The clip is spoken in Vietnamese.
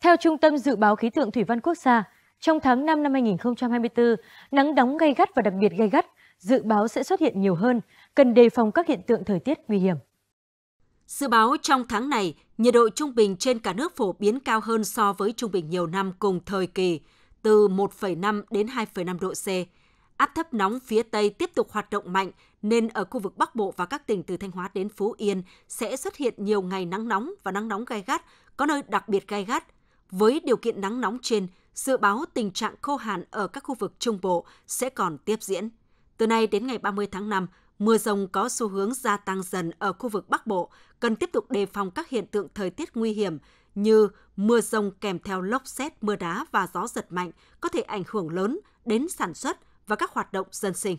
Theo Trung tâm Dự báo Khí tượng Thủy văn Quốc gia, trong tháng 5 năm 2024, nắng nóng gay gắt và đặc biệt gay gắt, dự báo sẽ xuất hiện nhiều hơn, cần đề phòng các hiện tượng thời tiết nguy hiểm. Dự báo trong tháng này, nhiệt độ trung bình trên cả nước phổ biến cao hơn so với trung bình nhiều năm cùng thời kỳ, từ 1,5 đến 2,5 độ C. Áp thấp nóng phía Tây tiếp tục hoạt động mạnh nên ở khu vực Bắc Bộ và các tỉnh từ Thanh Hóa đến Phú Yên sẽ xuất hiện nhiều ngày nắng nóng và nắng nóng gai gắt, có nơi đặc biệt gai gắt với điều kiện nắng nóng trên, dự báo tình trạng khô hạn ở các khu vực Trung Bộ sẽ còn tiếp diễn. Từ nay đến ngày 30 tháng 5, mưa rông có xu hướng gia tăng dần ở khu vực Bắc Bộ, cần tiếp tục đề phòng các hiện tượng thời tiết nguy hiểm như mưa rông kèm theo lốc xét, mưa đá và gió giật mạnh có thể ảnh hưởng lớn đến sản xuất và các hoạt động dân sinh.